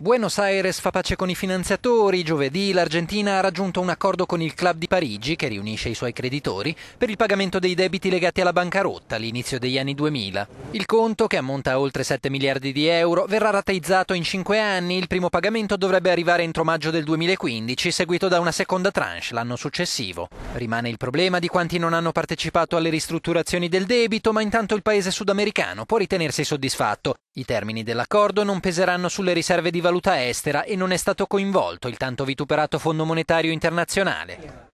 Buenos Aires fa pace con i finanziatori. Giovedì l'Argentina ha raggiunto un accordo con il Club di Parigi, che riunisce i suoi creditori, per il pagamento dei debiti legati alla bancarotta all'inizio degli anni 2000. Il conto, che ammonta a oltre 7 miliardi di euro, verrà rateizzato in 5 anni. Il primo pagamento dovrebbe arrivare entro maggio del 2015, seguito da una seconda tranche l'anno successivo. Rimane il problema di quanti non hanno partecipato alle ristrutturazioni del debito, ma intanto il paese sudamericano può ritenersi soddisfatto, i termini dell'accordo non peseranno sulle riserve di valuta estera e non è stato coinvolto il tanto vituperato Fondo Monetario Internazionale.